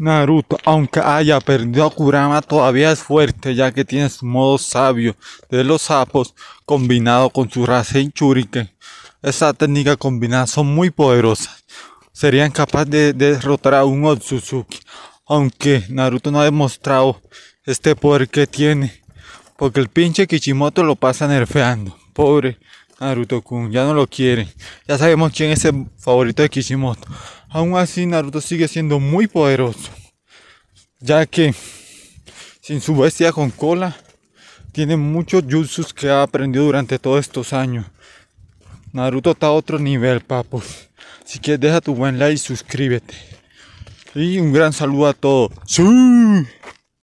Naruto, aunque haya perdido a Kurama, todavía es fuerte ya que tiene su modo sabio de los sapos combinado con su en Churiken. Esa técnica combinada son muy poderosas. Serían capaces de, derrotar a un Otsutsuki, aunque Naruto no ha demostrado este poder que tiene, porque el pinche Kishimoto lo pasa nerfeando. Pobre Naruto-kun, ya no lo quiere. Ya sabemos quién es el favorito de Kishimoto. Aún así Naruto sigue siendo muy poderoso, ya que sin su bestia con cola tiene muchos jutsus que ha aprendido durante todos estos años. Naruto está a otro nivel, papos. Si quieres deja tu buen like y suscríbete. Y un gran saludo a todos. ¡Sí!